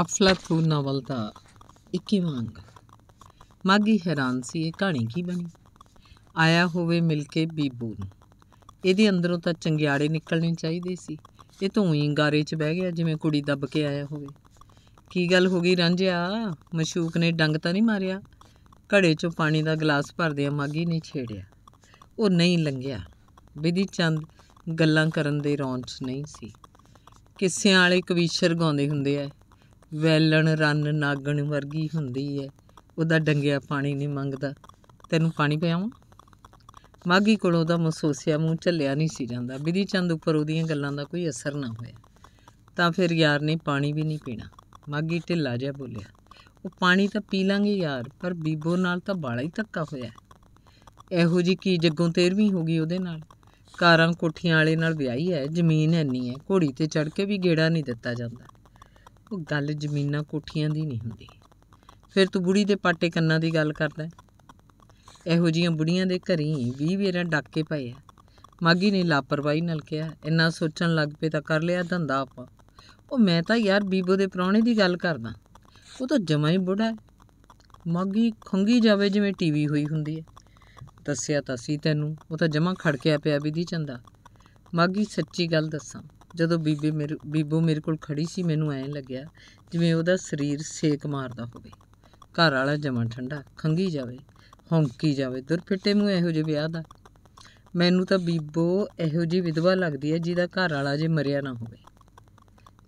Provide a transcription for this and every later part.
ਅਫਲਾਤੂਨ novel ਦਾ 21ਵਾਂ ਅੰਗ ਮਾਗੀ ਹੈਰਾਨ ਸੀ ਇਹ ਕਹਾਣੀ ਕੀ ਬਣੀ ਆਇਆ ਹੋਵੇ ਮਿਲ ਕੇ ਬੀਬੂ ਨੂੰ ਇਹਦੇ ਅੰਦਰੋਂ ਤਾਂ ਚੰਗਿਆੜੇ ਨਿਕਲਣੇ ਚਾਹੀਦੇ ਸੀ ਇਹ ਤਾਂ ਉਹੀ ਗਾਰੇ 'ਚ ਬਹਿ ਗਿਆ ਜਿਵੇਂ ਕੁੜੀ ਦੱਬ ਕੇ ਆਇਆ ਹੋਵੇ ਕੀ ਗੱਲ ਹੋ ਗਈ ਰਾਂਝਿਆ ਮਸ਼ੂਕ ਨੇ ਡੰਗ ਤਾਂ ਨਹੀਂ ਮਾਰਿਆ ਘੜੇ 'ਚੋਂ ਪਾਣੀ ਦਾ ਗਲਾਸ ਭਰਦਿਆਂ ਮਾਗੀ ਨੇ ਛੇੜਿਆ ਉਹ ਨਹੀਂ ਲੰਗਿਆ ਵਿਧੀ ਚੰਦ ਗੱਲਾਂ ਕਰਨ ਦੇ ਰੌਂਚ ਨਹੀਂ ਸੀ ਕਿਸਿਆਂ ਵਾਲੇ ਕਵੀਸ਼ਰ ਗਾਉਂਦੇ ਹੁੰਦੇ ਆ ਵੈਲਣ ਰੰਨ ਨਾਗਣ ਵਰਗੀ ਹੁੰਦੀ ਐ ਉਹਦਾ ਡੰਗਿਆ ਪਾਣੀ ਨਹੀਂ ਮੰਗਦਾ ਤੈਨੂੰ ਪਾਣੀ ਪਿਆਵਾਂ ਮਾਗੀ ਕੋਲੋਂ ਉਹਦਾ ਮਸੋਸਿਆ ਮੂੰਹ ਝੱਲਿਆ ਨਹੀਂ ਸੀ ਜਾਂਦਾ ਬਿਧੀ ਚੰਦ ਉੱਪਰ ਉਹਦੀਆਂ ਗੱਲਾਂ ਦਾ ਕੋਈ ਅਸਰ ਨਾ ਹੋਇਆ ਤਾਂ ਫਿਰ ਯਾਰ ਨੇ ਪਾਣੀ ਵੀ ਨਹੀਂ ਪੀਣਾ ਮਾਗੀ ਢਿੱਲਾ ਜਿਹਾ ਬੋਲਿਆ ਉਹ ਪਾਣੀ ਤਾਂ ਪੀ ਲਾਂਗੇ ਯਾਰ ਪਰ ਬੀਬੋ ਨਾਲ ਤਾਂ ਬਾਲਾ ਹੀ ਧੱਕਾ ਹੋਇਆ ਇਹੋ ਜੀ ਕੀ ਜੱਗੋਂ ਤੇਰਵੀਂ ਹੋ ਗਈ ਉਹਦੇ ਨਾਲ ਕਾਰਾਂ ਕੋਠੀਆਂ ਵਾਲੇ ਨਾਲ ਵਿਆਹੀ ਹੈ ਜ਼ਮੀਨ ਐਨੀ ਹੈ ਘੋੜੀ ਤੇ ਚੜ ਕੇ ਵੀ ਗੇੜਾ ਨਹੀਂ ਦਿੱਤਾ ਜਾਂਦਾ ਉਹ ਗੱਲ ਜ਼ਮੀਨਾਂ ਕੋਠੀਆਂ ਦੀ ਨਹੀਂ ਹੁੰਦੀ ਫਿਰ ਤੂੰ ਬੁੜੀ ਦੇ ਪਾਟੇ ਕੰਨਾਂ ਦੀ ਗੱਲ ਕਰਦਾ ਇਹੋ ਜੀਆਂ ਬੁੜੀਆਂ ਦੇ ਘਰੀ 20 ਵੇਰਾਂ ਡਾਕੇ ਪਏ ਆ ਮਾਗੀ ਨੇ ਲਾਪਰਵਾਹੀ ਨਾਲ ਕਿਹਾ ਇੰਨਾ ਸੋਚਣ ਲੱਗ ਪਏ ਤਾਂ ਕਰ ਲਿਆ ਧੰਦਾ ਆਪਾਂ ਉਹ ਮੈਂ ਤਾਂ ਯਾਰ ਬੀਬੋ ਦੇ ਪ੍ਰਾਣੇ ਦੀ ਗੱਲ ਕਰਦਾ ਉਹ ਤਾਂ ਜਮਾ ਹੀ ਬੁੜਾ ਮਾਗੀ ਖੰਗੀ ਜਾਵੇ ਜਿਵੇਂ ਟੀਵੀ ਹੋਈ ਹੁੰਦੀ ਹੈ ਦੱਸਿਆ ਤਾਂ ਸੀ ਤੈਨੂੰ ਉਹ ਤਾਂ ਜਮਾ ਖੜਕਿਆ ਪਿਆ ਵੀ ਦੀ ਚੰਦਾ ਮਾਗੀ ਸੱਚੀ ਗੱਲ ਦੱਸਾਂ ਜਦੋਂ ਬੀਬੀ ਮੇਰੇ ਬੀਬੋ ਮੇਰੇ ਕੋਲ ਖੜੀ ਸੀ ਮੈਨੂੰ ਐਂ ਲੱਗਿਆ ਜਿਵੇਂ ਉਹਦਾ ਸਰੀਰ ਸੇਕ ਮਾਰਦਾ ਹੋਵੇ ਘਰ ਵਾਲਾ ਜਮਾ ਠੰਡਾ ਖੰਗੀ ਜਾਵੇ ਹੌਂਕੀ ਜਾਵੇ ਦੁਰਫਿੱਟੇ ਮੂੰਹ ਇਹੋ ਜਿਹੇ ਵਿਆਹ ਦਾ ਮੈਨੂੰ ਤਾਂ ਬੀਬੋ ਇਹੋ ਜੀ ਵਿਧਵਾ ਲੱਗਦੀ ਹੈ ਜਿਹਦਾ ਘਰ ਵਾਲਾ ਜੇ ਮਰਿਆ ਨਾ ਹੋਵੇ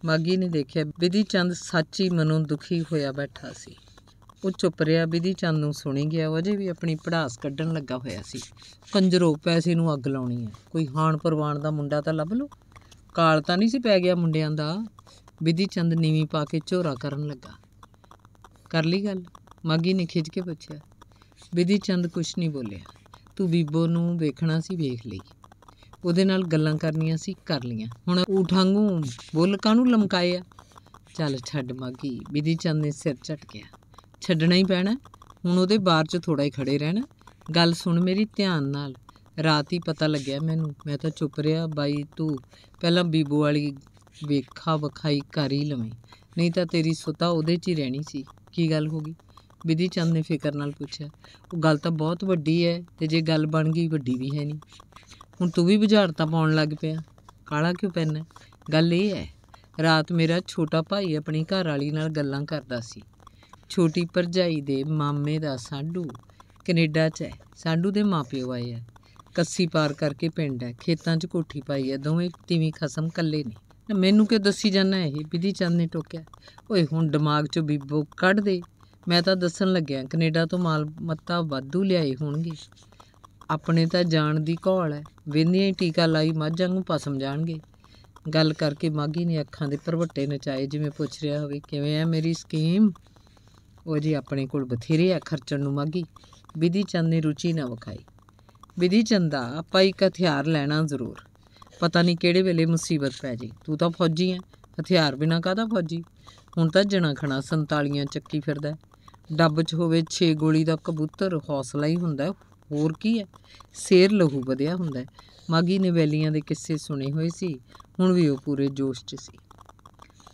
ਮਾਗੀ ਨੇ ਦੇਖਿਆ ਵਿਧੀ ਚੰਦ ਸੱਚੀ ਮਨੋਂ ਦੁਖੀ ਹੋਇਆ ਬੈਠਾ ਸੀ ਉਹ ਚੁੱਪ ਰਿਹਾ ਵਿਧੀ ਚੰਦ ਨੂੰ ਸੁਣੀ ਗਿਆ ਉਹ ਅਜੇ ਵੀ ਆਪਣੀ ਪੜਾਸ ਕੱਢਣ ਲੱਗਾ ਹੋਇਆ ਸੀ ਕੰਜਰੋ ਪੈਸੇ ਨੂੰ ਅੱਗ ਲਾਉਣੀ ਹੈ ਕੋਈ ਹਾਣ ਪਰਵਾਨ ਦਾ ਮੁੰਡਾ ਤਾਂ ਲੱਭ ਲਓ ਕਾਲ ਤਾਂ ਨਹੀਂ ਸੀ ਪੈ ਗਿਆ ਮੁੰਡਿਆਂ ਦਾ ਵਿਧੀ ਚੰਦ ਨੀਵੀਂ ਪਾ ਕੇ ਝੋਰਾ ਕਰਨ ਲੱਗਾ ਕਰ ਲਈ ਗੱਲ ਮਾਗੀ ਨੇ ਖਿੱਚ ਕੇ ਪੁੱਛਿਆ ਵਿਧੀ ਚੰਦ ਕੁਛ ਨਹੀਂ ਬੋਲਿਆ ਤੂੰ ਬੀਬੋ ਨੂੰ ਵੇਖਣਾ ਸੀ ਵੇਖ ਲਈ ਉਹਦੇ ਨਾਲ ਗੱਲਾਂ ਕਰਨੀਆਂ ਸੀ ਕਰ ਲੀਆਂ ਹੁਣ ਊਠਾਂਗੂ ਬੁੱਲ ਕਾਹਨੂੰ ਲਮਕਾਏ ਚੱਲ ਛੱਡ ਮਾਗੀ ਵਿਧੀ ਚੰਦ ਨੇ ਸਿਰ ਝਟਕਿਆ ਛੱਡਣਾ ਹੀ ਪੈਣਾ ਹੁਣ ਉਹਦੇ ਬਾਰ 'ਚ ਥੋੜਾ ਹੀ ਖੜੇ ਰਹਿਣਾ ਗੱਲ ਸੁਣ ਮੇਰੀ ਧਿਆਨ ਨਾਲ ਰਾਤ ਹੀ ਪਤਾ ਲੱਗਿਆ ਮੈਨੂੰ ਮੈਂ ਤਾਂ ਚੁੱਪ ਰਿਆ ਬਾਈ ਤੂੰ ਪਹਿਲਾਂ ਬੀਬੋ ਵਾਲੀ ਵੇਖਾ ਵਖਾਈ ਕਰ ਹੀ ਲਵੇਂ ਨਹੀਂ ਤਾਂ ਤੇਰੀ ਸੁਤਾ ਉਹਦੇ 'ਚ ਹੀ ਰਹਿਣੀ ਸੀ ਕੀ ਗੱਲ ਹੋ ਗਈ ਵਿਧੀ ਚੰਦ ਨੇ ਫਿਕਰ ਨਾਲ ਪੁੱਛਿਆ ਉਹ ਗੱਲ ਤਾਂ ਬਹੁਤ ਵੱਡੀ ਹੈ ਤੇ ਜੇ ਗੱਲ ਬਣ ਗਈ ਵੱਡੀ ਵੀ ਹੈ ਨਹੀਂ ਹੁਣ ਤੂੰ ਵੀ ਬੁਝਾਰਤਾ ਪਾਉਣ ਲੱਗ ਪਿਆ ਕਾਲਾ ਕਿਉਂ ਪੈਣਾ ਗੱਲ ਇਹ ਹੈ ਰਾਤ ਮੇਰਾ ਛੋਟਾ ਭਾਈ ਆਪਣੀ ਘਰ ਵਾਲੀ ਨਾਲ ਗੱਲਾਂ ਕਰਦਾ ਸੀ ਛੋਟੀ ਪਰਜਾਈ ਦੇ ਮਾਮੇ ਦਾ ਸਾਡੂ ਕੈਨੇਡਾ 'ਚ ਹੈ ਸਾਡੂ ਦੇ ਮਾਪਿਓ ਆਏ ਆ ਕੱਸੀ ਪਾਰ ਕਰਕੇ ਪਿੰਡ ਹੈ ਖੇਤਾਂ 'ਚ ਕੋਠੀ ਪਾਈ ਹੈ ਦੋਵੇਂ ਤੀਵੀਂ ਖਸਮ ਕੱਲੇ ਨੇ ਮੈਨੂੰ ਕਿ ਦੱਸੀ ਜਾਣਾ ਇਹ ਵਿਧੀ ਚੰਦ ਨੇ ਟੋਕਿਆ ਓਏ ਹੁਣ ਦਿਮਾਗ 'ਚੋਂ ਬੀਬੋ ਕੱਢ ਦੇ ਮੈਂ ਤਾਂ ਦੱਸਣ ਲੱਗਿਆ ਕੈਨੇਡਾ ਤੋਂ ਮਾਲ ਮੱਤਾ ਵਾਧੂ ਲਿਆਏ ਹੋਣਗੇ ਆਪਣੇ ਤਾਂ ਜਾਣ ਦੀ ਘੋਲ ਹੈ ਵਿੰਦੀਆਂ ਹੀ ਟੀਕਾ ਲਾਈ ਮੱਝਾਂ ਨੂੰ ਪਸਮ ਜਾਣਗੇ ਗੱਲ ਕਰਕੇ ਮਾਗੀ ਨੇ ਅੱਖਾਂ ਦੇ ਪਰਵੱਟੇ ਨਚਾਏ ਜਿਵੇਂ ਪੁੱਛ ਰਿਹਾ ਹੋਵੇ ਕਿਵੇਂ ਆ ਮੇਰੀ ਸਕੀਮ ਉਹ ਜੀ ਆਪਣੇ ਕੋਲ ਬਥੇਰੇ ਆ ਖਰਚਣ ਨੂੰ ਮਾਗੀ ਵਿਧੀ ਚੰਦ ਨੇ ਰੁਚੀ ਨਾ ਵਿਖਾਈ ਵਿਧੀ ਚੰਦਾ ਆਪਾਂ ਇੱਕ ਹਥਿਆਰ ਲੈਣਾ ਜ਼ਰੂਰ ਪਤਾ ਨਹੀਂ ਕਿਹੜੇ ਵੇਲੇ ਮੁਸੀਬਤ ਪੈ ਜੇ ਤੂੰ ਤਾਂ ਫੌਜੀ ਐ ਹਥਿਆਰ ਬਿਨਾ ਕਾਹਦਾ ਫੌਜੀ ਹੁਣ ਤਾਂ ਜਣਾ ਖਣਾ 47 ਚੱਕੀ ਫਿਰਦਾ ਡੱਬ 'ਚ ਹੋਵੇ 6 ਗੋਲੀ ਦਾ ਕਬੂਤਰ ਹੌਸਲਾ ਹੀ ਹੁੰਦਾ ਹੋਰ ਕੀ ਹੈ ਸ਼ੇਰ ਲਹੂ ਵਧਿਆ ਹੁੰਦਾ ਮਾਗੀ ਨੇ ਵੈਲੀਆਂ ਦੇ ਕਿੱਸੇ ਸੁਣੇ ਹੋਏ ਸੀ ਹੁਣ ਵੀ ਉਹ ਪੂਰੇ ਜੋਸ਼ 'ਚ ਸੀ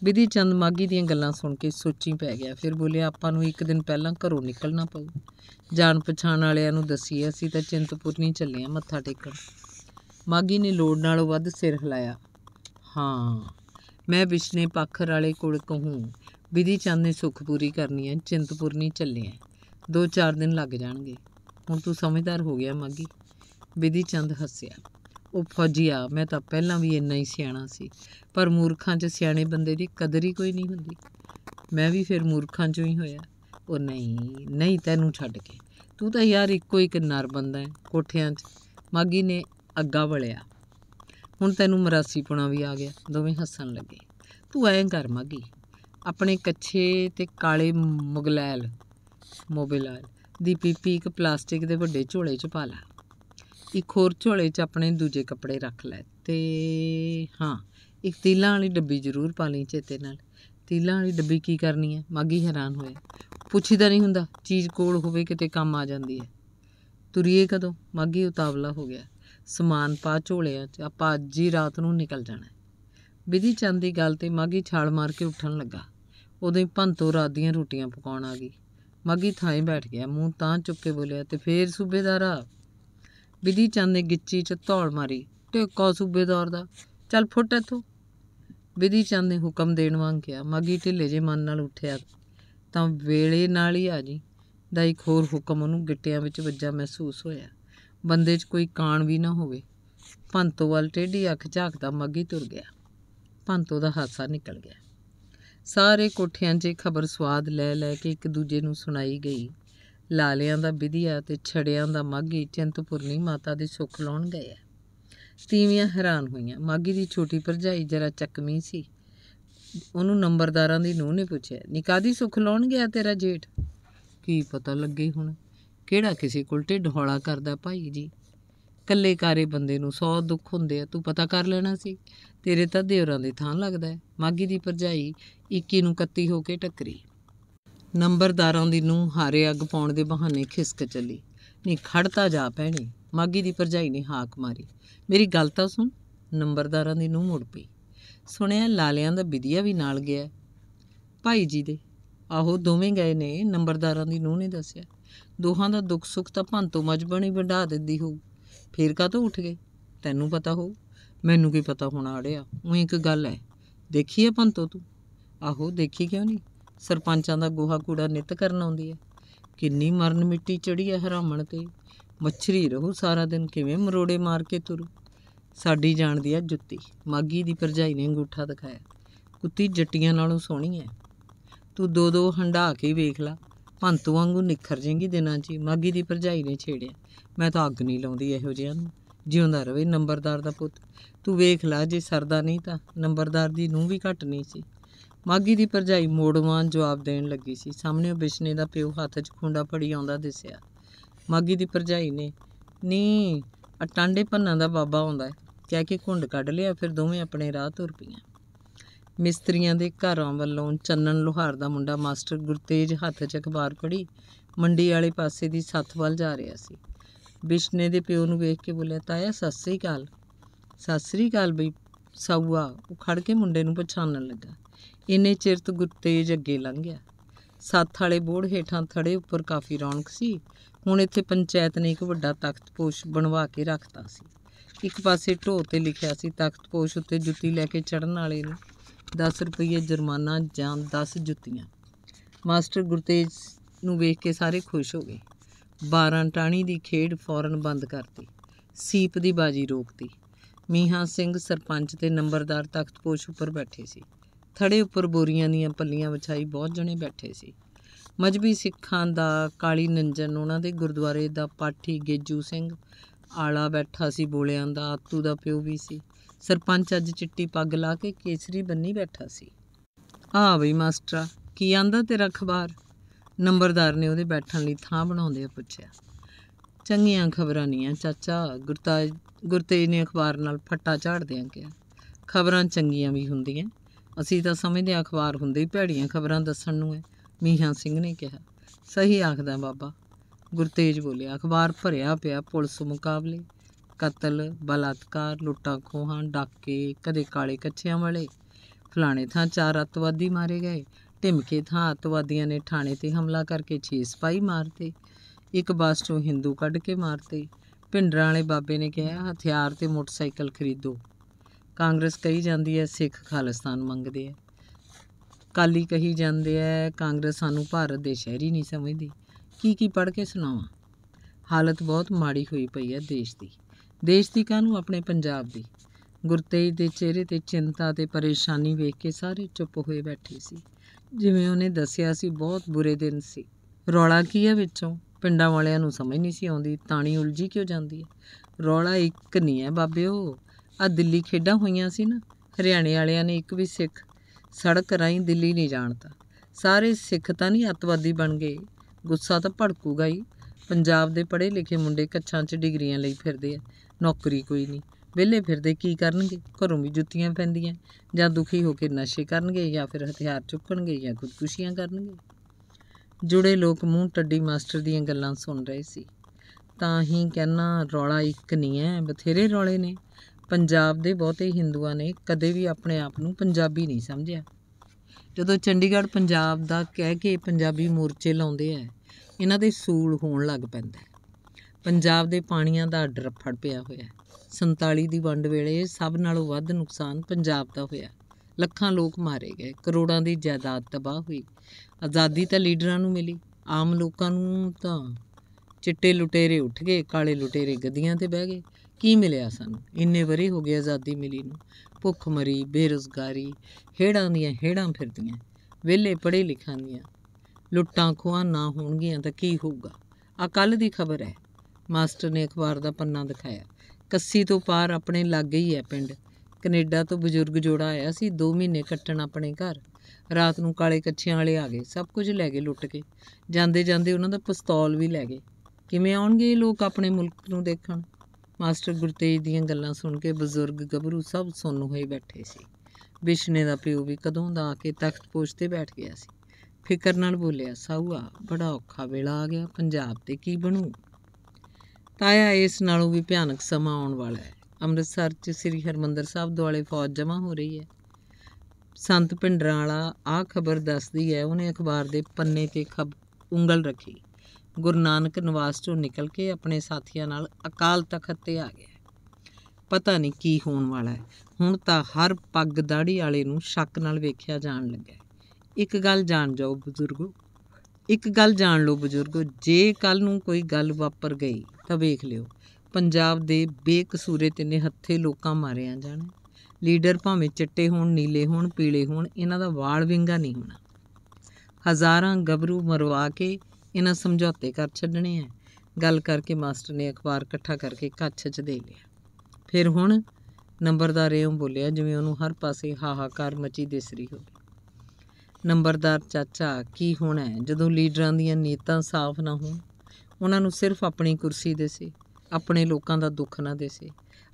ਵਿਧੀ ਚੰਦ ਮਾਗੀ ਦੀਆਂ ਗੱਲਾਂ ਸੁਣ ਕੇ ਸੋਚੀ ਪੈ ਗਿਆ ਫਿਰ ਬੋਲੇ ਆਪਾਂ ਨੂੰ ਇੱਕ ਦਿਨ ਪਹਿਲਾਂ ਘਰੋਂ ਨਿਕਲਣਾ ਪਊ ਜਾਣ ਪਛਾਣ ਵਾਲਿਆਂ ਨੂੰ ਦੱਸੀਏ ਅਸੀਂ ਤਾਂ ਚਿੰਤਪੁਰਨੀ ਚੱਲੇ ਆ ਮੱਥਾ ਟੇਕਣ ਮਾਗੀ ਨੇ ਲੋੜ ਨਾਲੋਂ ਵੱਧ ਸਿਰ ਹਿਲਾਇਆ ਹਾਂ ਮੈਂ ਵਿਸ਼ਨੇ ਪੱਖਰ ਵਾਲੇ ਕੋਲ ਕਹੂੰ ਵਿਧੀ ਚੰਦ ਨੇ ਸੁੱਖ ਪੂਰੀ ਕਰਨੀ ਹੈ ਚਿੰਤਪੁਰਨੀ ਚੱਲੇ ਆ ਦੋ ਚਾਰ ਦਿਨ ਲੱਗ ਜਾਣਗੇ ਹੁਣ ਤੂੰ ਸਮਝਦਾਰ ਹੋ ਗਿਆ ਮਾਗੀ ਵਿਧੀ ਚੰਦ ਹੱਸਿਆ ਉਹ ਫੌਜੀਆ ਮੈਂ ਤਾਂ ਪਹਿਲਾਂ ਵੀ ਇੰਨਾ ਹੀ ਸਿਆਣਾ ਸੀ ਪਰ ਮੂਰਖਾਂ 'ਚ ਸਿਆਣੇ ਬੰਦੇ ਦੀ ਕਦਰ ਹੀ ਕੋਈ ਨਹੀਂ ਹੁੰਦੀ ਮੈਂ ਵੀ ਫਿਰ ਮੂਰਖਾਂ 'ਚੋਂ ਹੀ ਹੋਇਆ ਉਹ ਨਹੀਂ ਨਹੀਂ ਤੈਨੂੰ ਛੱਡ ਕੇ ਤੂੰ ਤਾਂ ਯਾਰ ਇੱਕੋ ਇੱਕ ਨਰ ਬੰਦਾ ਹੈ ਕੋਠਿਆਂ 'ਚ ਮਾਗੀ ਨੇ ਅੱਗਾ ਵਲਿਆ ਹੁਣ ਤੈਨੂੰ ਮਰਾਸੀ ਪੁਣਾ ਵੀ ਆ ਗਿਆ ਦੋਵੇਂ ਹੱਸਣ ਲੱਗੇ ਤੂੰ ਐਂ ਕਰ ਮਾਗੀ ਆਪਣੇ ਕੱਚੇ ਤੇ ਕਾਲੇ ਮੁਗਲੈਲ ਮੋਬਿਲਾਲ ਦੀ ਪੀਪੀ ਇੱਕ ਪਲਾਸਟਿਕ ਦੇ ਵੱਡੇ ਝੋਲੇ 'ਚ ਪਾ ਲੈ ਇੱਕ ਹੋਰ ਝੋਲੇ 'ਚ ਆਪਣੇ ਦੂਜੇ ਕੱਪੜੇ ਰੱਖ ਲੈ ਤੇ ਹਾਂ ਇੱਕ ਤੀਲਾਂ ਵਾਲੀ ਡੱਬੀ ਜ਼ਰੂਰ ਪਾ ਲਈ ਚੇਤੇ ਨਾਲ ਤੀਲਾਂ ਵਾਲੀ ਡੱਬੀ ਕੀ ਕਰਨੀ ਹੈ ਮਾਗੀ ਹੈਰਾਨ ਹੋਇਆ ਪੁੱਛੀਦਾ ਨਹੀਂ ਹੁੰਦਾ ਚੀਜ਼ ਕੋਲ ਹੋਵੇ ਕਿਤੇ ਕੰਮ ਆ ਜਾਂਦੀ ਹੈ ਤੁਰੀਏ ਕਦੋਂ ਮਾਗੀ ਉਤਾਵਲਾ ਹੋ ਗਿਆ ਸਮਾਨ ਪਾ ਝੋਲਿਆਂ 'ਚ ਆਪਾਂ ਅੱਜ ਹੀ ਰਾਤ ਨੂੰ ਨਿਕਲ ਜਾਣਾ ਵਿਧੀ ਚੰਦ ਦੀ ਗੱਲ ਤੇ ਮਾਗੀ ਛਾਲ ਮਾਰ ਕੇ ਉੱਠਣ ਲੱਗਾ ਉਦੋਂ ਹੀ ਭੰਤੋ ਰਾਤ ਦੀਆਂ ਰੋਟੀਆਂ ਪਕਾਉਣ ਆ ਗਈ ਮਾਗੀ ਥਾਂ ਬੈਠ ਗਿਆ ਮੂੰਹ ਤਾਂ ਚੁੱਕ ਕੇ ਬੋਲਿਆ ਤੇ ਫੇਰ ਸੂਬੇਦਾਰਾ ਵਿਧੀ ਚੰਦ ਨੇ ਗਿੱਚੀ 'ਚ ਧੌਲ ਮਾਰੀ ਢੇਕਾ ਸੂਬੇਦਾਰ ਦਾ ਚੱਲ ਫੁੱਟ ਇਥੋਂ ਵਿਧੀ ਚੰਦ ਨੇ ਹੁਕਮ ਦੇਣ ਵਾਂਗ ਕਿਹਾ ਮਾਗੀ ਢਿੱਲੇ ਜੇ ਮਨ ਨਾਲ ਉੱਠਿਆ ਤਾਂ ਵੇਲੇ ਨਾਲ ਹੀ ਆ ਜੀ ਦਾ ਇੱਕ ਹੋਰ ਹੁਕਮ ਉਹਨੂੰ ਗਿੱਟਿਆਂ ਵਿੱਚ ਵੱਜਾ ਮਹਿਸੂਸ ਹੋਇਆ ਬੰਦੇ 'ਚ ਕੋਈ ਕਾਣ ਵੀ ਨਾ ਹੋਵੇ ਭੰਤੋ ਵੱਲ ਟੇਢੀ ਅੱਖ ਝਾਕਦਾ ਮੱਗੀ ਤੁਰ ਗਿਆ ਭੰਤੋ ਦਾ ਹਾਸਾ ਨਿਕਲ ਗਿਆ ਸਾਰੇ ਕੋਠਿਆਂ 'ਚ ਖਬਰ ਸਵਾਦ ਲੈ ਲੈ ਕੇ ਇੱਕ ਦੂਜੇ ਨੂੰ ਸੁਣਾਈ ਗਈ ਲਾਲਿਆਂ ਦਾ ਵਿਧਿਆ ਤੇ ਛੜਿਆਂ ਦਾ ਮਾਗੀ ਚਿੰਤਪੁਰਨੀ ਮਾਤਾ ਦੇ ਸੁੱਖ ਲਾਉਣ ਗਏ ਆ ਤੀਵੀਆਂ ਹੈਰਾਨ ਹੋਈਆਂ ਮਾਗੀ ਦੀ ਛੋਟੀ ਭਰਜਾਈ ਜਰਾ ਚੱਕਮੀ ਸੀ ਉਹਨੂੰ ਨੰਬਰਦਾਰਾਂ ਦੀ ਨੂੰਹ ਨੇ ਪੁੱਛਿਆ ਨਿਕਾਦੀ ਸੁੱਖ ਲਾਉਣ ਗਿਆ ਤੇਰਾ ਜੇਠ ਕੀ ਪਤਾ ਲੱਗੇ ਹੁਣ ਕਿਹੜਾ ਕਿਸੇ ਕੋਲ ਢਿੱਡ ਹੌਲਾ ਕਰਦਾ ਭਾਈ ਜੀ ਕੱਲੇ ਕਾਰੇ ਬੰਦੇ ਨੂੰ ਸੌ ਦੁੱਖ ਹੁੰਦੇ ਆ ਤੂੰ ਪਤਾ ਕਰ ਲੈਣਾ ਸੀ ਤੇਰੇ ਤਾਂ ਦੇਵਰਾਂ ਦੇ ਥਾਂ ਲੱਗਦਾ ਮਾਗੀ ਦੀ ਭਰਜਾਈ 21 ਨੂੰ 31 ਹੋ ਕੇ ਟੱਕਰੀ ਨੰਬਰਦਾਰਾਂ ਦੀ ਨੂੰ ਹਾਰੇ ਅੱਗ ਪਾਉਣ ਦੇ ਬਹਾਨੇ ਖਿਸਕ ਚੱਲੀ ਨੀ ਖੜਤਾ ਜਾ ਪੈਣੀ ਮਾਗੀ ਦੀ ਪਰਜਾਈ ਨੇ ਹਾਕ ਮਾਰੀ ਮੇਰੀ ਗੱਲ ਤਾਂ ਸੁਣ ਨੰਬਰਦਾਰਾਂ ਦੀ ਨੂੰ ਮੁੜ ਪਈ ਸੁਣਿਆ ਲਾਲਿਆਂ ਦਾ ਵਿਦਿਆ ਵੀ ਨਾਲ ਗਿਆ ਭਾਈ ਜੀ ਦੇ ਆਹੋ ਦੋਵੇਂ ਗਏ ਨੇ ਨੰਬਰਦਾਰਾਂ ਦੀ ਨੂੰ ਨੇ ਦੱਸਿਆ ਦੋਹਾਂ ਦਾ ਦੁੱਖ ਸੁੱਖ ਤਾਂ ਭੰਤੋ ਮਜਬਣੀ ਵੰਡਾ ਦਿੰਦੀ ਹੋ ਫੇਰ ਕਾ ਤੋਂ ਉੱਠ ਗਏ ਤੈਨੂੰ ਪਤਾ ਹੋ ਮੈਨੂੰ ਕੀ ਪਤਾ ਹੁਣ ਆੜਿਆ ਉਹ ਇੱਕ ਗੱਲ ਐ ਦੇਖੀਏ ਭੰਤੋ ਤੂੰ ਆਹੋ ਦੇਖੀ ਕਿਉਂ ਨਹੀਂ ਸਰਪੰਚਾਂ ਦਾ ਗੋਹਾ ਕੂੜਾ ਨਿਤ ਕਰਨ ਆਉਂਦੀ ਹੈ ਕਿੰਨੀ ਮਰਨ ਮਿੱਟੀ ਚੜੀ ਹੈ ਹਰਾਮਣ ਤੇ ਮੱਛਰੀ ਰਹੂ ਸਾਰਾ ਦਿਨ ਕਿਵੇਂ ਮਰੋੜੇ ਮਾਰ ਕੇ ਤੁਰੂ ਸਾਡੀ ਜਾਣਦੀ ਹੈ ਜੁੱਤੀ ਮਾਗੀ ਦੀ ਪਰਜਾਈ ਨੇ ਅੰਗੂਠਾ ਦਿਖਾਇਆ ਕੁੱਤੀ ਜੱਟੀਆਂ ਨਾਲੋਂ ਸੋਹਣੀ ਹੈ ਤੂੰ ਦੋ ਦੋ ਹੰਡਾ ਕੇ ਵੇਖ ਲਾ ਭੰਤੂ ਵਾਂਗੂ ਨਿਖਰ ਜੇਂਗੀ ਦਿਨਾਂ 'ਚ ਮਾਗੀ ਦੀ ਪਰਜਾਈ ਨੇ ਛੇੜਿਆ ਮੈਂ ਤਾਂ ਅੱਗ ਨਹੀਂ ਲਾਉਂਦੀ ਇਹੋ ਜਿਹਿਆਂ ਨੂੰ ਜਿਉਂਦਾ ਰਵੇ ਨੰਬਰਦਾਰ ਦਾ ਪੁੱਤ ਤੂੰ ਵੇਖ ਲੈ ਜੇ ਸਰਦਾ ਨਹੀਂ ਤਾਂ ਨੰਬਰਦਾਰ ਦੀ ਨੂੰ ਵੀ ਘਟ ਨਹੀਂ ਸੀ ਮਾਗੀ ਦੀ ਪਰਜਾਈ ਮੋੜਵਾਂ ਜਵਾਬ ਦੇਣ ਲੱਗੀ ਸੀ ਸਾਹਮਣੇ ਬਿਸ਼ਨੇ ਦਾ ਪਿਓ ਹੱਥ 'ਚ ਖੁੰਡਾ ਫੜੀ ਆਉਂਦਾ ਦਿਸਿਆ ਮਾਗੀ ਦੀ ਪਰਜਾਈ ਨੇ ਨੀ ਅਟਾਂਡੇ ਪੰਨਾਂ ਦਾ ਬਾਬਾ ਆਉਂਦਾ ਕਹਿ ਕੇ ਖੁੰਡ ਕੱਢ ਲਿਆ ਫਿਰ ਦੋਵੇਂ ਆਪਣੇ ਰਾਹ ਤੁਰ ਪਈਆਂ ਮਿਸਤਰੀਆਂ ਦੇ ਘਰਾਂ ਵੱਲੋਂ ਚੰਨਨ ਲੋਹਾਰ ਦਾ ਮੁੰਡਾ ਮਾਸਟਰ ਗੁਰਤੇਜ ਹੱਥ 'ਚ ਅਖਬਾਰ ਫੜੀ ਮੰਡੀ ਵਾਲੇ ਪਾਸੇ ਦੀ ਸੱਥ ਵੱਲ ਜਾ ਰਿਹਾ ਸੀ ਬਿਸ਼ਨੇ ਦੇ ਪਿਓ ਨੂੰ ਵੇਖ ਕੇ ਬੋਲਿਆ ਤਾਇਆ ਸਤਿ ਕਾਲ ਅਕਾਲ ਕਾਲ ਬਈ ਸਾਊਆ ਉਹ ਖੜ ਕੇ ਮੁੰਡੇ ਨੂੰ ਪਛਾਣਨ ਲੱਗਾ ਇੰਨੇ ਚਿਰ ਤੋਂ ਗੁਰਤੇਜ ਅੱਗੇ ਲੰਘ ਗਿਆ ਸੱਤ ਵਾਲੇ ਬੋੜ ਹੇਠਾਂ ਥੜੇ ਉੱਪਰ ਕਾਫੀ ਰੌਣਕ ਸੀ ਹੁਣ ਇੱਥੇ ਪੰਚਾਇਤ ਨੇ ਇੱਕ ਵੱਡਾ ਤਖਤਪੋਸ਼ ਬਣਵਾ ਕੇ ਰੱਖਤਾ ਸੀ ਇੱਕ ਪਾਸੇ ਢੋਹ ਤੇ ਲਿਖਿਆ ਸੀ ਤਖਤਪੋਸ਼ ਉੱਤੇ ਜੁੱਤੀ ਲੈ ਕੇ ਚੜਨ ਵਾਲੇ ਨੂੰ 10 ਰੁਪਏ ਜੁਰਮਾਨਾ ਜਾਂ 10 ਜੁੱਤੀਆਂ ਮਾਸਟਰ ਗੁਰਤੇਜ ਨੂੰ ਵੇਖ ਕੇ ਸਾਰੇ ਖੁਸ਼ ਹੋ ਗਏ 12 ਟਾਣੀ ਦੀ ਖੇਡ ਫੌਰਨ ਬੰਦ ਕਰਤੀ ਸੀਪ ਦੀ ਬਾਜੀ ਰੋਕਤੀ ਮੀਹਾ ਸਿੰਘ ਸਰਪੰਚ ਤੇ ਨੰਬਰਦਾਰ ਤਖਤਪੋਸ਼ ਉੱਪਰ ਬੈਠੇ ਸੀ ਥੜੇ ਉੱਪਰ ਬੋਰੀਆਂ ਦੀਆਂ ਪੱਲੀਆਂ ਵਿਛਾਈ ਬਹੁਤ ਜਣੇ ਬੈਠੇ ਸੀ ਮਜਬੀ ਸਿੱਖਾਂ ਦਾ ਕਾਲੀ ਨੰਜਨ ਉਹਨਾਂ ਦੇ ਗੁਰਦੁਆਰੇ ਦਾ ਪਾਠੀ ਗੇਜੂ ਸਿੰਘ ਆਲਾ ਬੈਠਾ ਸੀ ਬੋਲਿਆਂ ਦਾ ਆਤੂ ਦਾ ਪਿਓ ਵੀ ਸੀ ਸਰਪੰਚ ਅੱਜ ਚਿੱਟੀ ਪੱਗ ਲਾ ਕੇ ਕੇਸਰੀ ਬੰਨੀ ਬੈਠਾ ਸੀ ਆ ਬਈ ਮਾਸਟਰ ਕੀ ਆਂਦਾ ਤੇਰਾ ਖਬਰ ਨੰਬਰਦਾਰ ਨੇ ਉਹਦੇ ਬੈਠਣ ਲਈ ਥਾਂ ਬਣਾਉਂਦੇ ਆ ਪੁੱਛਿਆ ਚੰਗੀਆਂ ਖਬਰਾਂ ਨਹੀਂ ਆ ਚਾਚਾ ਗੁਰਤਾਜ ਗੁਰਤੇਜ ਨੇ ਅਖਬਾਰ ਨਾਲ ਫੱਟਾ ਝਾੜਦਿਆਂ ਕਿਹਾ ਖਬਰਾਂ ਚੰਗੀਆਂ ਵੀ ਹੁੰਦੀਆਂ ਅਸੀਂ ਤਾਂ ਸਮਝਦੇ ਆ ਅਖਬਾਰ ਹੁੰਦੇ ਹੀ ਭੈੜੀਆਂ ਖਬਰਾਂ ਦੱਸਣ ਨੂੰ ਹੈ ਮੀਹਾਂ ਸਿੰਘ ਨੇ ਕਿਹਾ ਸਹੀ ਆਖਦਾ ਬਾਬਾ ਗੁਰਤੇਜ ਬੋਲਿਆ ਅਖਬਾਰ ਭਰਿਆ ਪਿਆ ਪੁਲਿਸ ਮੁਕਾਬਲੇ ਕਤਲ ਬਲਾਤਕਾਰ ਲੁੱਟਾਂ ਖੋਹਾਂ ਡਾਕੇ ਕਦੇ ਕਾਲੇ ਕੱਛਿਆਂ ਵਾਲੇ ਫਲਾਣੇ ਥਾਂ ਚਾਰ ਅਤਵਾਦੀ ਮਾਰੇ ਗਏ ਢਿਮਕੇ ਥਾਂ ਅਤਵਾਦੀਆਂ ਨੇ ਥਾਣੇ ਤੇ ਹਮਲਾ ਕਰਕੇ ਛੇ ਸਿਪਾਹੀ ਮਾਰਤੇ ਇੱਕ ਬੱਸ ਚੋਂ ਹਿੰਦੂ ਕੱਢ ਕੇ ਮਾਰਤੇ ਪਿੰਡਰਾਂ ਵਾਲੇ ਬਾਬੇ ਨੇ ਕਿਹਾ ਹਥਿਆਰ ਤੇ ਮੋਟਰਸਾਈਕਲ ਖਰੀਦੋ ਕਾਂਗਰਸ ਕਹੀ ਜਾਂਦੀ ਹੈ ਸਿੱਖ ਖਾਲਿਸਤਾਨ ਮੰਗਦੇ ਆ ਕਾਲੀ ਕਹੀ ਜਾਂਦੇ ਆ ਕਾਂਗਰਸ ਸਾਨੂੰ ਭਾਰਤ ਦੇ ਸ਼ਹਿਰੀ ਨਹੀਂ ਸਮਝਦੀ ਕੀ ਕੀ ਪੜ ਕੇ ਸੁਣਾਵਾਂ ਹਾਲਤ ਬਹੁਤ ਮਾੜੀ ਹੋਈ ਪਈ ਹੈ ਦੇਸ਼ ਦੀ ਦੇਸ਼ ਦੀ ਕਾਨੂੰ ਆਪਣੇ ਪੰਜਾਬ ਦੀ ਗੁਰਤੇਜ ਦੇ ਚਿਹਰੇ ਤੇ ਚਿੰਤਾ ਤੇ ਪਰੇਸ਼ਾਨੀ ਵੇਖ ਕੇ ਸਾਰੇ ਚੁੱਪ ਹੋਏ ਬੈਠੇ ਸੀ ਜਿਵੇਂ ਉਹਨੇ ਦੱਸਿਆ ਸੀ ਬਹੁਤ ਬੁਰੇ ਦਿਨ ਸੀ ਰੌਲਾ ਕੀ ਹੈ ਵਿੱਚੋਂ ਪਿੰਡਾਂ ਵਾਲਿਆਂ ਨੂੰ ਸਮਝ ਨਹੀਂ ਸੀ ਆਉਂਦੀ ਤਾਣੀ ਉਲਝੀ ਕਿਉਂ ਜਾਂਦੀ ਹੈ ਰੌਲਾ ਇੱਕ ਨਹੀਂ ਹੈ ਬਾਬਿਓ ਆ ਦਿੱਲੀ ਖੇਡਾਂ ਹੋਈਆਂ ਸੀ ਨਾ ਹਰਿਆਣੇ ਵਾਲਿਆਂ ਨੇ ਇੱਕ ਵੀ ਸਿੱਖ ਸੜਕ ਰਾਹੀਂ ਦਿੱਲੀ ਨਹੀਂ ਜਾਣਦਾ ਸਾਰੇ ਸਿੱਖ ਤਾਂ ਨਹੀਂ ਅਤਵਾਦੀ ਬਣ ਗਏ ਗੁੱਸਾ ਤਾਂ ਭੜਕੂਗਾ ਹੀ ਪੰਜਾਬ ਦੇ ਪੜ੍ਹੇ ਲਿਖੇ ਮੁੰਡੇ ਕੱਛਾਂ 'ਚ ਡਿਗਰੀਆਂ ਲਈ ਫਿਰਦੇ ਆ ਨੌਕਰੀ ਕੋਈ ਨਹੀਂ ਵਿਹਲੇ ਫਿਰਦੇ ਕੀ ਕਰਨਗੇ ਘਰੋਂ ਵੀ ਜੁੱਤੀਆਂ ਪੈਂਦੀਆਂ ਜਾਂ ਦੁਖੀ ਹੋ ਕੇ ਨਸ਼ੇ ਕਰਨਗੇ ਜਾਂ ਫਿਰ ਹਥਿਆਰ ਚੁੱਕਣਗੇ ਜਾਂ ਖੁਦਕੁਸ਼ੀਆਂ ਕਰਨਗੇ ਜੁੜੇ ਲੋਕ ਮੂੰਹ ਟੱਡੀ ਮਾਸਟਰ ਦੀਆਂ ਗੱਲਾਂ ਸੁਣ ਰਹੇ ਸੀ ਤਾਂ ਹੀ ਕਹਿਣਾ ਰੌਲਾ ਇੱਕ ਨਹੀਂ ਹੈ ਬਥੇਰੇ ਰੌਲੇ ਨੇ ਪੰਜਾਬ ਦੇ ਬਹੁਤੇ ਹਿੰਦੂਆਂ ਨੇ ਕਦੇ ਵੀ ਆਪਣੇ ਆਪ ਨੂੰ ਪੰਜਾਬੀ ਨਹੀਂ ਸਮਝਿਆ ਜਦੋਂ ਚੰਡੀਗੜ੍ਹ ਪੰਜਾਬ ਦਾ ਕਹਿ ਕੇ ਪੰਜਾਬੀ ਮੋਰਚੇ ਲਾਉਂਦੇ ਆ ਇਹਨਾਂ ਦੇ ਸੂਲ ਹੋਣ ਲੱਗ ਪੈਂਦਾ ਪੰਜਾਬ ਦੇ ਪਾਣੀਆਂ ਦਾ ਫੜ ਪਿਆ ਹੋਇਆ 47 ਦੀ ਵੰਡ ਵੇਲੇ ਸਭ ਨਾਲੋਂ ਵੱਧ ਨੁਕਸਾਨ ਪੰਜਾਬ ਦਾ ਹੋਇਆ ਲੱਖਾਂ ਲੋਕ ਮਾਰੇ ਗਏ ਕਰੋੜਾਂ ਦੀ ਜਾਇਦਾਦ ਤਬਾਹ ਹੋਈ ਆਜ਼ਾਦੀ ਤਾਂ ਲੀਡਰਾਂ ਨੂੰ ਮਿਲੀ ਆਮ ਲੋਕਾਂ ਨੂੰ ਤਾਂ ਚਿੱਟੇ ਲੁਟੇਰੇ ਉੱਠ ਗਏ ਕਾਲੇ ਲੁਟੇਰੇ ਗੱਦੀਆਂ ਤੇ ਬਹਿ ਗਏ ਕੀ ਮਿਲਿਆ ਸਾਨੂੰ ਇੰਨੇ ਵਰੇ ਹੋ ਗਏ ਆਜ਼ਾਦੀ ਮਿਲੀ ਨੂੰ ਭੁੱਖ ਮਰੀ ਬੇਰੋਜ਼ਗਾਰੀ ਹੇੜਾਂ ਦੀਆਂ ਹੇੜਾਂ ਫਿਰਦੀਆਂ ਵਿਹਲੇ ਪੜੇ ਲਿਖਾਂ ਦੀਆਂ ਲੁੱਟਾਂ ਖੋਹਾਂ ਨਾ ਹੋਣਗੀਆਂ ਤਾਂ ਕੀ ਹੋਊਗਾ ਆ ਕੱਲ ਦੀ ਖਬਰ ਹੈ ਮਾਸਟਰ ਨੇ ਅਖਬਾਰ ਦਾ ਪੰਨਾ ਦਿਖਾਇਆ ਕੱਸੀ ਤੋਂ ਪਾਰ ਆਪਣੇ ਲੱਗੇ ਹੀ ਹੈ ਪਿੰਡ ਕੈਨੇਡਾ ਤੋਂ ਬਜ਼ੁਰਗ ਜੋੜਾ ਆਇਆ ਸੀ 2 ਮਹੀਨੇ ਕੱਟਣ ਆਪਣੇ ਘਰ ਰਾਤ ਨੂੰ ਕਾਲੇ ਕੱਛਿਆਂ ਵਾਲੇ ਆ ਗਏ ਸਭ ਕੁਝ ਲੈ ਗਏ ਲੁੱਟ ਕੇ ਜਾਂਦੇ ਜਾਂਦੇ ਉਹਨਾਂ ਦਾ ਪਿਸਤੌਲ ਵੀ ਲੈ ਗਏ ਕਿਵੇਂ ਆਉਣਗੇ ਇਹ ਲੋਕ ਆਪਣੇ ਮੁਲਕ ਨੂੰ ਦੇਖਣ ਮਾਸਟਰ ਗੁਰਤੇਜ ਦੀਆਂ ਗੱਲਾਂ ਸੁਣ ਕੇ ਬਜ਼ੁਰਗ ਗੱਭਰੂ ਸਭ ਸੁੰਨ ਹੋਏ ਬੈਠੇ ਸੀ ਵਿਸ਼ਨੇ ਦਾ ਪਿਓ ਵੀ ਕਦੋਂ ਦਾ ਆ ਕੇ ਤਖਤ ਪੋਛਤੇ ਬੈਠ ਗਿਆ ਸੀ ਫਿਕਰ ਨਾਲ ਬੋਲਿਆ ਸਾਊਆ ਬੜਾ ਔਖਾ ਵੇਲਾ ਆ ਗਿਆ ਪੰਜਾਬ ਤੇ ਕੀ ਬਣੂ ਤਾਇਆ ਇਸ ਨਾਲੋਂ ਵੀ ਭਿਆਨਕ ਸਮਾਂ ਆਉਣ ਵਾਲਾ ਹੈ ਅੰਮ੍ਰਿਤਸਰ 'ਚ ਸ੍ਰੀ ਹਰਮੰਦਰ ਸਾਹਿਬ ਦੁਆਲੇ ਫੌਜ ਜਮ੍ਹਾਂ ਹੋ ਰਹੀ ਹੈ ਸੰਤ ਪਿੰਡਰਾਂ ਵਾਲਾ ਆ ਖਬਰ ਦੱਸਦੀ ਹੈ ਉਹਨੇ ਅਖਬਾਰ ਦੇ ਪੰਨੇ ਤੇ ਖਬ ਉਂਗਲ ਰੱਖੀ ਗੁਰੂ ਨਾਨਕ ਨਿਵਾਸ ਤੋਂ ਨਿਕਲ ਕੇ ਆਪਣੇ ਸਾਥੀਆਂ ਨਾਲ ਅਕਾਲ ਤਖਤ ਤੇ ਆ ਗਿਆ ਪਤਾ ਨਹੀਂ ਕੀ ਹੋਣ ਵਾਲਾ ਹੈ ਹੁਣ ਤਾਂ ਹਰ ਪੱਗ ਦਾੜੀ ਵਾਲੇ ਨੂੰ ਸ਼ੱਕ ਨਾਲ ਵੇਖਿਆ ਜਾਣ ਲੱਗਾ ਇੱਕ ਗੱਲ ਜਾਣ ਜਾਓ ਬਜ਼ੁਰਗੋ ਇੱਕ ਗੱਲ ਜਾਣ ਲਓ ਬਜ਼ੁਰਗੋ ਜੇ ਕੱਲ ਨੂੰ ਕੋਈ ਗੱਲ ਵਾਪਰ ਗਈ ਤਾਂ ਵੇਖ ਲਿਓ ਪੰਜਾਬ ਦੇ ਬੇਕਸੂਰੇ ਤੇ ਹੱਥੇ ਲੋਕਾਂ ਮਾਰਿਆ ਜਾਣਾ ਲੀਡਰ ਭਾਵੇਂ ਚਿੱਟੇ ਹੋਣ ਨੀਲੇ ਹੋਣ ਪੀਲੇ ਹੋਣ ਇਹਨਾਂ ਦਾ ਵਾਲ ਵਿੰਗਾ ਨਹੀਂ ਹੋਣਾ ਹਜ਼ਾਰਾਂ ਗੱਭਰੂ ਮਰਵਾ ਕੇ ਇਹਨਾਂ ਸਮਝੌਤੇ ਕਰ ਛੱਡਣੇ ਆ ਗੱਲ ਕਰਕੇ ਮਾਸਟਰ ਨੇ ਅਖਬਾਰ ਇਕੱਠਾ ਕਰਕੇ ਕੱਚ 'ਚ ਦੇ ਲਿਆ ਫਿਰ ਹੁਣ ਨੰਬਰਦਾਰ ਇਹੋ ਬੋਲਿਆ ਜਿਵੇਂ ਉਹਨੂੰ ਹਰ ਪਾਸੇ ਹਾਹਾਕਾਰ ਮਚੀ ਦਿਸ ਰਹੀ ਹੋਵੇ ਨੰਬਰਦਾਰ ਚਾਚਾ ਕੀ ਹੋਣਾ ਜਦੋਂ ਲੀਡਰਾਂ ਦੀਆਂ ਨੀਤਾਂ ਸਾਫ਼ ਨਾ ਹੋਣ ਉਹਨਾਂ ਨੂੰ ਸਿਰਫ ਆਪਣੀ ਕੁਰਸੀ ਦੇ ਸੀ ਆਪਣੇ ਲੋਕਾਂ ਦਾ ਦੁੱਖ ਨਾ ਦੇ ਸੀ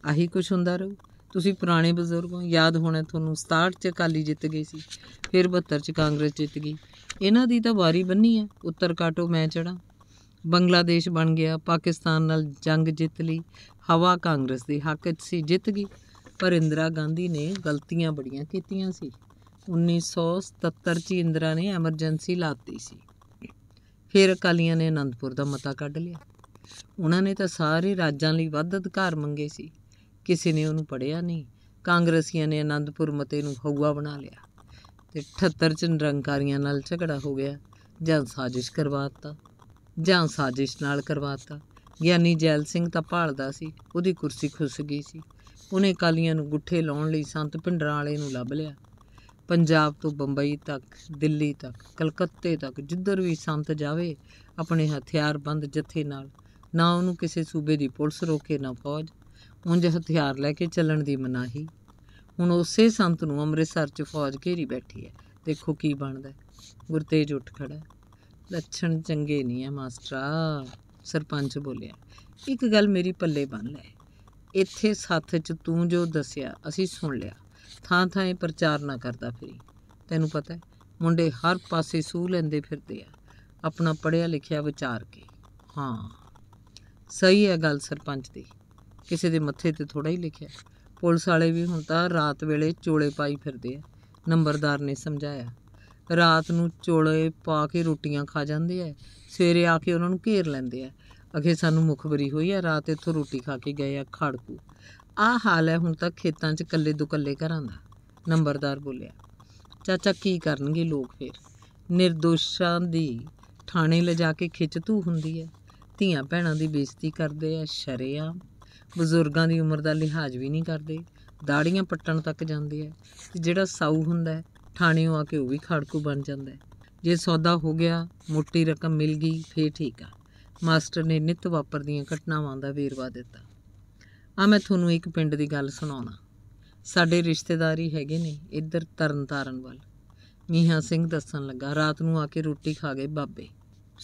ਆਹੀ ਕੁਝ ਹੁੰਦਾ ਰਹੂ ਤੁਸੀਂ ਪੁਰਾਣੇ ਬਜ਼ੁਰਗ ਹੋ ਯਾਦ ਹੋਣਾ ਤੁਹਾਨੂੰ 67 ਚ ਅਕਾਲੀ ਜਿੱਤ ਗਈ ਸੀ ਫਿਰ 72 ਚ ਕਾਂਗਰਸ ਜਿੱਤ ਗਈ ਇਹਨਾਂ ਦੀ ਤਾਂ ਵਾਰੀ ਬੰਨੀ ਹੈ ਉੱਤਰ ਕਾਟੋ ਮੈਂ ਚੜਾ ਬੰਗਲਾਦੇਸ਼ ਬਣ ਗਿਆ ਪਾਕਿਸਤਾਨ ਨਾਲ ਜੰਗ ਜਿੱਤ ਲਈ ਹਵਾ ਕਾਂਗਰਸ ਦੇ ਹੱਕ 'ਚ ਸੀ ਜਿੱਤ ਗਈ ਪਰ ਇੰਦਰਾ ਗਾਂਧੀ ਨੇ ਗਲਤੀਆਂ ਬੜੀਆਂ ਕੀਤੀਆਂ ਸੀ 1977 'ਚ ਇੰਦਰਾ ਨੇ ਐਮਰਜੈਂਸੀ ਲਾਤੀ ਸੀ ਫਿਰ ਅਕਾਲੀਆਂ ਨੇ ਅਨੰਦਪੁਰ ਦਾ ਮਤਾ ਕੱਢ ਲਿਆ ਉਹਨਾਂ ਨੇ ਤਾਂ ਸਾਰੇ ਰਾਜਾਂ ਲਈ ਵੱਧ ਅਧਿਕਾਰ ਮੰਗੇ ਸੀ ਕਿਸੇ ਨੇ ਉਹਨੂੰ ਪੜਿਆ ਨਹੀਂ ਕਾਂਗਰਸੀਆਂ ਨੇ ਅਨੰਦਪੁਰ ਮਤੇ ਨੂੰ ਹਊਆ ਬਣਾ ਲਿਆ ਤੇ 78 ਚ ਨਿਰੰਕਾਰੀਆਂ ਨਾਲ ਝਗੜਾ ਹੋ ਗਿਆ ਜਾਂ ਸਾਜ਼ਿਸ਼ ਕਰਵਾਤਾ ਜਾਂ ਸਾਜ਼ਿਸ਼ ਨਾਲ ਕਰਵਾਤਾ ਗਿਆਨੀ ਜੈਲ ਸਿੰਘ ਤਾਂ ਭਾਲਦਾ ਸੀ ਉਹਦੀ ਕੁਰਸੀ ਖੁੱਸ ਗਈ ਸੀ ਉਹਨੇ ਕਾਲੀਆਂ ਨੂੰ ਗੁੱਠੇ ਲਾਉਣ ਲਈ ਸੰਤ ਪਿੰਡਰਾਂ ਵਾਲੇ ਨੂੰ ਲੱਭ ਲਿਆ ਪੰਜਾਬ ਤੋਂ ਬੰਬਈ ਤੱਕ ਦਿੱਲੀ ਤੱਕ ਕਲਕੱਤੇ ਤੱਕ ਜਿੱਧਰ ਵੀ ਸੰਤ ਜਾਵੇ ਆਪਣੇ ਹਥਿਆਰਬੰਦ ਜਥੇ ਨਾਲ ਨਾ ਉਹਨੂੰ ਕਿਸੇ ਸੂਬੇ ਦੀ ਪੁਲਿਸ ਰੋਕੇ ਨਾ ਫੌਜ ਉਂਝ ਹਥਿਆਰ ਲੈ ਕੇ ਚੱਲਣ ਦੀ ਮਨਾਹੀ ਹੁਣ ਉਸੇ ਸੰਤ ਨੂੰ ਅੰਮ੍ਰਿਤਸਰ 'ਚ ਫੌਜ ਘੇਰੀ ਬੈਠੀ ਹੈ ਦੇਖੋ ਕੀ ਬਣਦਾ ਗੁਰਤੇਜ ਉੱਠ ਖੜਾ ਲੱਛਣ ਚੰਗੇ ਨਹੀਂ ਹੈ ਮਾਸਟਰਾ ਸਰਪੰਚ ਬੋਲਿਆ ਇੱਕ ਗੱਲ ਮੇਰੀ ਪੱਲੇ ਬੰਨ ਲੈ ਇੱਥੇ ਸਾਥ 'ਚ ਤੂੰ ਜੋ ਦੱਸਿਆ ਅਸੀਂ ਸੁਣ ਲਿਆ ਥਾਂ ਥਾਂ ਇਹ ਪ੍ਰਚਾਰ ਨਾ ਕਰਦਾ ਫਿਰੀ ਤੈਨੂੰ ਪਤਾ ਮੁੰਡੇ ਹਰ ਪਾਸੇ ਸੂ ਲੈਂਦੇ ਫਿਰਦੇ ਆ ਆਪਣਾ ਪੜਿਆ ਲਿਖਿਆ ਵਿਚਾਰ ਕੇ ਹਾਂ ਸਹੀ ਹੈ ਗੱਲ ਸਰਪੰਚ ਦੀ ਕਿਸੇ ਦੇ ਮੱਥੇ ਤੇ ਥੋੜਾ ਹੀ ਲਿਖਿਆ ਪੁਲਿਸ ਵਾਲੇ ਵੀ ਹੁਣ ਤਾਂ ਰਾਤ ਵੇਲੇ ਚੋਲੇ ਪਾਈ ਫਿਰਦੇ ਆ ਨੰਬਰਦਾਰ ਨੇ ਸਮਝਾਇਆ ਰਾਤ ਨੂੰ ਚੋਲੇ ਪਾ ਕੇ ਰੋਟੀਆਂ ਖਾ ਜਾਂਦੇ ਆ ਸਵੇਰੇ ਆ ਕੇ ਉਹਨਾਂ ਨੂੰ ਘੇਰ ਲੈਂਦੇ ਆ ਅਖੇ ਸਾਨੂੰ ਮੁਖਬਰੀ ਹੋਈ ਆ ਰਾਤ ਇੱਥੋਂ ਰੋਟੀ ਖਾ ਕੇ ਗਏ ਆ ਖੜਕੂ ਆ ਹਾਲ ਹੈ ਹੁਣ ਤਾਂ ਖੇਤਾਂ 'ਚ ਕੱਲੇ ਦੁਕੱਲੇ ਘਰਾਂ ਦਾ ਨੰਬਰਦਾਰ ਬੋਲਿਆ ਚਾਚਾ ਕੀ ਕਰਨਗੇ ਲੋਕ ਫੇਰ ਨਿਰਦੋਸ਼ਾਂ ਦੀ ਥਾਣੇ ਲਿਜਾ ਕੇ ਖਿੱਚ ਤੂ ਹੁੰਦੀ ਹੈ ਧੀਆਂ ਭੈਣਾਂ ਦੀ ਬੇਇੱਜ਼ਤੀ ਕਰਦੇ ਆ ਸ਼ਰਿਆ ਬਜ਼ੁਰਗਾਂ ਦੀ ਉਮਰ ਦਾ ਲਿਹਾਜ਼ ਵੀ ਨਹੀਂ ਕਰਦੇ ਦਾੜੀਆਂ ਪੱਟਣ ਤੱਕ ਜਾਂਦੇ ਐ ਜਿਹੜਾ ਸਾਉ ਹੁੰਦਾ ਥਾਣਿਓਂ ਆ ਕੇ ਉਹ ਵੀ ਖੜਕੂ ਬਣ ਜਾਂਦਾ ਜੇ ਸੌਦਾ ਹੋ ਗਿਆ ਮੋਟੀ ਰਕਮ ਮਿਲ ਗਈ ਫੇਰ ਠੀਕ ਆ ਮਾਸਟਰ ਨੇ ਨਿਤ ਵਾਪਰਦੀਆਂ ਘਟਨਾਵਾਂ ਦਾ ਵੇਰਵਾ ਦਿੱਤਾ ਆ ਮੈਂ ਤੁਹਾਨੂੰ ਇੱਕ ਪਿੰਡ ਦੀ ਗੱਲ ਸੁਣਾਉਣਾ ਸਾਡੇ ਰਿਸ਼ਤੇਦਾਰੀ ਹੈਗੇ ਨੇ ਇੱਧਰ ਤਰਨਤਾਰਨ ਵੱਲ ਮੀਹਾ ਸਿੰਘ ਦੱਸਣ ਲੱਗਾ ਰਾਤ ਨੂੰ ਆ ਕੇ ਰੋਟੀ ਖਾ ਗਏ ਬਾਬੇ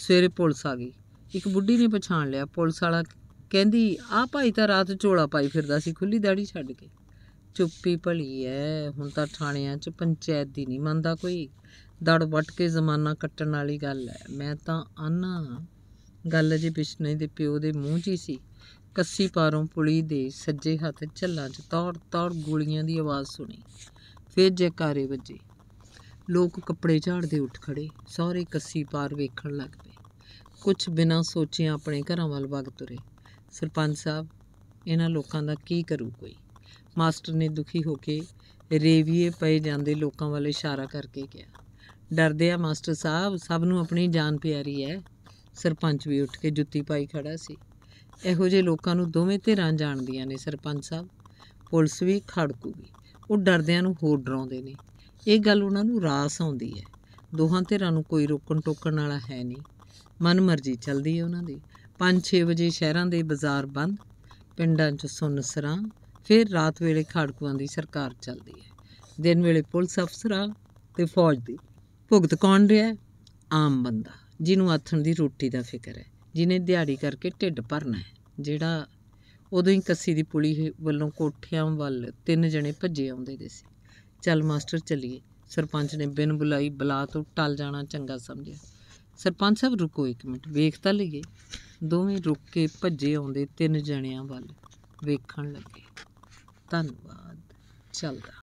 ਸਵੇਰੇ ਪੁਲਿਸ ਆ ਗਈ ਇੱਕ ਬੁੱਢੀ ਨੇ ਪਛਾਣ ਲਿਆ ਪੁਲਿਸ ਵਾਲਾ ਕਹਿੰਦੀ ਆ ਭਾਈ ਤਾਂ ਰਾਤ ਝੋਲਾ ਪਾਈ ਫਿਰਦਾ ਸੀ ਖੁੱਲੀ ਦਾੜੀ ਛੱਡ ਕੇ ਚੁੱਪੀ ਭਲੀ ਐ ਹੁਣ ਤਾਂ ਥਾਣਿਆਂ 'ਚ ਪੰਚਾਇਤ ਦੀ ਨਹੀਂ ਮੰਨਦਾ ਕੋਈ ਦੜ ਵਟ ਕੇ ਜ਼ਮਾਨਾ ਕੱਟਣ ਵਾਲੀ ਗੱਲ ਐ ਮੈਂ ਤਾਂ ਆਨਾ ਗੱਲ ਜੇ ਪਿਛਨੇ ਦੇ ਪਿਓ ਦੇ ਮੂੰਹ 'ਚ ਹੀ ਸੀ ਕੱਸੀ ਪਾਰੋਂ ਪੁਲੀ ਦੇ ਸੱਜੇ ਹੱਥ ਝੱਲਾਂ 'ਚ ਤੌੜ ਤੌੜ ਗੋਲੀਆਂ ਦੀ ਆਵਾਜ਼ ਸੁਣੀ ਫਿਰ ਜੈਕਾਰੇ ਵੱਜੇ ਲੋਕ ਕੱਪੜੇ ਝਾੜਦੇ ਉੱਠ ਖੜੇ ਸਾਰੇ ਕੱਸੀ ਪਾਰ ਵੇਖਣ ਲੱਗ ਪਏ ਕੁਝ ਬਿਨਾਂ ਸੋਚਿਆਂ ਆਪਣੇ ਘਰਾਂ ਵੱਲ ਵਗ ਤੁਰੇ ਸਰਪੰਚ ਸਾਹਿਬ ਇਹਨਾਂ ਲੋਕਾਂ ਦਾ ਕੀ ਕਰੂ ਕੋਈ ਮਾਸਟਰ ਨੇ ਦੁਖੀ ਹੋ ਕੇ ਰੇਵੀਏ ਪਏ ਜਾਂਦੇ ਲੋਕਾਂ ਵੱਲ ਇਸ਼ਾਰਾ ਕਰਕੇ ਕਿਹਾ ਡਰਦੇ ਆ ਮਾਸਟਰ ਸਾਹਿਬ ਸਭ ਨੂੰ ਆਪਣੀ ਜਾਨ ਪਿਆਰੀ ਹੈ ਸਰਪੰਚ ਵੀ ਉੱਠ ਕੇ ਜੁੱਤੀ ਪਾਈ ਖੜਾ ਸੀ ਇਹੋ ਜਿਹੇ ਲੋਕਾਂ ਨੂੰ ਦੋਵੇਂ ਧਿਰਾਂ ਜਾਣਦੀਆਂ ਨੇ ਸਰਪੰਚ ਸਾਹਿਬ ਪੁਲਿਸ ਵੀ ਖੜਕੂ ਵੀ ਉਹ ਡਰਦਿਆਂ ਨੂੰ ਹੋਰ ਡਰਾਉਂਦੇ ਨੇ ਇਹ ਗੱਲ ਉਹਨਾਂ ਨੂੰ ਰਾਸ ਆਉਂਦੀ ਹੈ ਦੋਹਾਂ ਧਿਰਾਂ ਨੂੰ ਕੋਈ ਰੋਕਣ ਟੋਕਣ ਵਾਲਾ ਹੈ ਨਹੀਂ ਮਨਮਰਜ਼ੀ ਚੱਲਦੀ ਹੈ ਉਹਨਾਂ ਦੀ 5-6 ਵਜੇ ਸ਼ਹਿਰਾਂ ਦੇ ਬਾਜ਼ਾਰ ਬੰਦ ਪਿੰਡਾਂ 'ਚ ਸੁੰਨਸਰਾਂ ਫਿਰ ਰਾਤ ਵੇਲੇ ਖਾੜਕੂਆਂ ਦੀ ਸਰਕਾਰ ਚੱਲਦੀ ਹੈ ਦਿਨ ਵੇਲੇ ਪੁਲਿਸ ਅਫਸਰਾਂ ਤੇ ਫੌਜ ਦੀ ਭੁਗਤ ਕੌਣ ਰਿਹਾ ਆਮ ਬੰਦਾ ਜਿਹਨੂੰ ਆਥਣ ਦੀ ਰੋਟੀ ਦਾ ਫਿਕਰ ਹੈ ਜਿਹਨੇ ਦਿਹਾੜੀ ਕਰਕੇ ਢਿੱਡ ਭਰਨਾ ਹੈ ਜਿਹੜਾ ਉਦੋਂ ਹੀ ਕੱਸੀ ਦੀ ਪੁਲੀ ਵੱਲੋਂ ਕੋਠਿਆਂ ਵੱਲ ਤਿੰਨ ਜਣੇ ਭੱਜੇ ਆਉਂਦੇ ਦੇ ਸੀ ਚੱਲ ਮਾਸਟਰ ਚੱਲੀਏ ਸਰਪੰਚ ਨੇ ਬਿਨ ਬੁਲਾਈ ਬਲਾ ਤੋਂ ਟਲ ਜਾਣਾ ਚੰਗਾ ਸਮਝਿਆ ਸਰਪੰਚ ਸਾਹਿਬ ਰੁਕੋ ਇੱਕ ਮਿੰਟ ਵੇਖ ਤਾਂ ਲਈਏ ਦੋਵੇਂ ਰੁਕ ਕੇ ਭੱਜੇ ਆਉਂਦੇ ਤਿੰਨ ਜਣਿਆਂ ਵੱਲ ਵੇਖਣ ਲੱਗੇ ਧੰਨਵਾਦ ਚੱਲਦਾ